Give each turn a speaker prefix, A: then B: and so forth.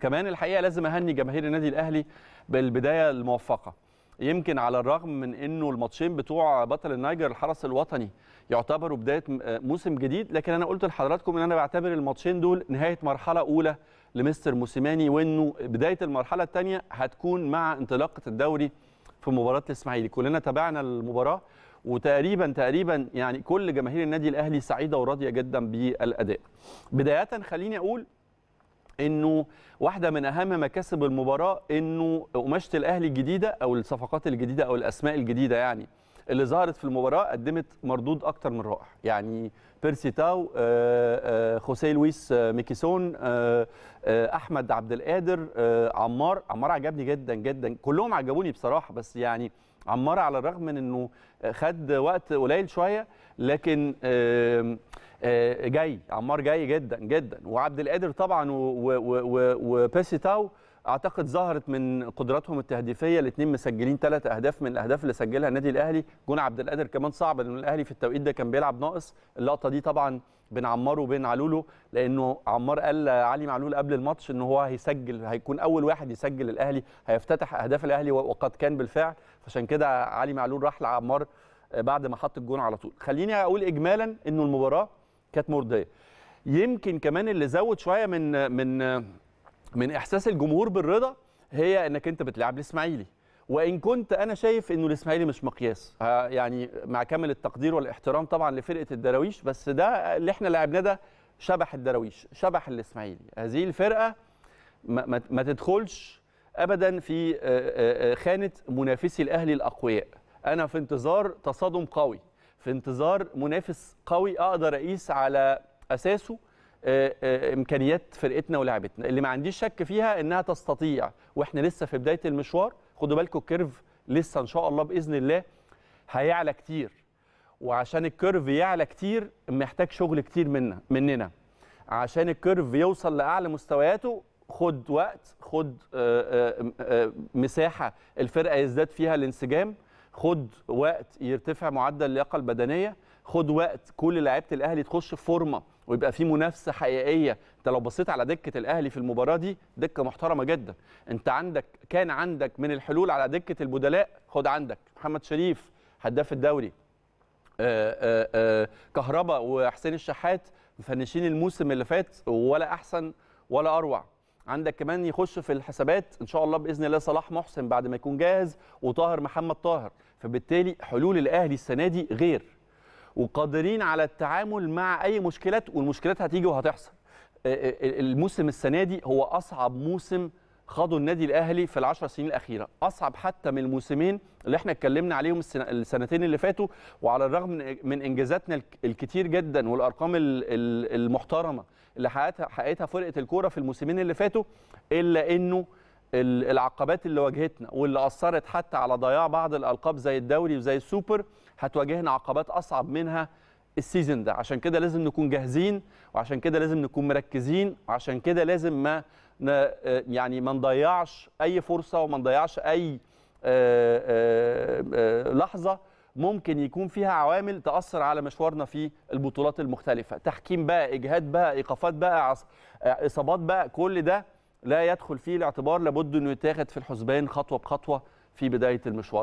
A: كمان الحقيقه لازم اهني جماهير النادي الاهلي بالبدايه الموفقه يمكن على الرغم من انه الماتشين بتوع بطل النيجر الحرس الوطني يعتبروا بدايه آه، موسم جديد لكن انا قلت لحضراتكم ان انا بعتبر الماتشين دول نهايه مرحله اولى لمستر موسيماني وانه بدايه المرحله الثانيه هتكون مع انطلاقه الدوري في مباراه الاسماعيلي كلنا تابعنا المباراه وتقريبا تقريبا يعني كل جماهير النادي الاهلي سعيده وراضيه جدا بالاداء بدايه خليني اقول انه واحده من اهم مكاسب المباراه انه قماشه الاهلي الجديده او الصفقات الجديده او الاسماء الجديده يعني اللي ظهرت في المباراه قدمت مردود اكتر من رائع يعني بيرسي تاو آه، آه، خوسيه لويس آه، ميكيسون احمد عبد القادر عمار عمار عجبني جدا جدا كلهم عجبوني بصراحه بس يعني عمار على الرغم من انه خد وقت قليل شويه لكن آه، جاي عمار جاي جدا جدا وعبد القادر طبعا وبيسي تاو اعتقد ظهرت من قدراتهم التهديفيه الاثنين مسجلين ثلاث اهداف من الاهداف اللي سجلها النادي الاهلي جون عبد القادر كمان صعب لان الاهلي في التوقيت ده كان بيلعب ناقص اللقطه دي طبعا بين عمار وبين علولو لانه عمار قال علي معلول قبل الماتش ان هو هيسجل هيكون اول واحد يسجل الاهلي هيفتتح اهداف الاهلي وقد كان بالفعل فعشان كده علي معلول راح لعمار آه، بعد ما حط الجون على طول خليني اقول اجمالا انه المباراه كانت مرضيه يمكن كمان اللي زود شويه من من من احساس الجمهور بالرضا هي انك انت بتلعب الاسماعيلي وان كنت انا شايف انه الاسماعيلي مش مقياس يعني مع كامل التقدير والاحترام طبعا لفرقه الدراويش بس ده اللي احنا لعبناه ده شبح الدراويش شبح الاسماعيلي هذه الفرقه ما, ما تدخلش ابدا في خانه منافسي الاهلي الاقوياء انا في انتظار تصادم قوي في انتظار منافس قوي اقدر اقيس على اساسه آه، آه، امكانيات فرقتنا ولعبتنا اللي ما عنديش شك فيها انها تستطيع واحنا لسه في بدايه المشوار خدوا بالكم الكيرف لسه ان شاء الله باذن الله هيعلى كتير وعشان الكيرف يعلى كتير محتاج شغل كتير منا مننا عشان الكيرف يوصل لاعلى مستوياته خد وقت خد آه، مساحه الفرقه يزداد فيها الانسجام خد وقت يرتفع معدل اللياقه البدنيه خد وقت كل لعيبه الاهلي تخش في فورمه ويبقى في منافسه حقيقيه انت لو بصيت على دكه الاهلي في المباراه دي دكه محترمه جدا انت عندك كان عندك من الحلول على دكه البدلاء خد عندك محمد شريف هداف الدوري آه، آه، آه، كهربا وحسين الشحات مفنشين الموسم اللي فات ولا احسن ولا اروع عندك كمان يخش في الحسابات ان شاء الله باذن الله صلاح محسن بعد ما يكون جاهز وطاهر محمد طاهر فبالتالي حلول الاهلي السنه دي غير وقادرين على التعامل مع اي مشكلات والمشكلات هتيجي وهتحصل آه، آه، الموسم السنه دي هو اصعب موسم خاضوا النادي الاهلي في العشر سنين الاخيره اصعب حتى من الموسمين اللي احنا اتكلمنا عليهم السنتين اللي فاتوا وعلى الرغم من انجازاتنا الكتير جدا والارقام المحترمه اللي حققتها حققتها فرقه الكوره في الموسمين اللي فاتوا الا انه العقبات اللي واجهتنا واللي اثرت حتى على ضياع بعض الالقاب زي الدوري وزي السوبر هتواجهنا عقبات اصعب منها السيزون ده عشان كده لازم نكون جاهزين وعشان كده لازم نكون مركزين وعشان كده لازم ما آه، يعني ما نضيعش اي فرصه وما نضيعش اي آه، آه، لحظه ممكن يكون فيها عوامل تاثر على مشوارنا في البطولات المختلفه تحكيم بقى اجهاد بقى ايقافات بقى اصابات بقى كل ده لا يدخل فيه الاعتبار لابد انه يتاخد في الحسبان خطوه بخطوه في بدايه المشوار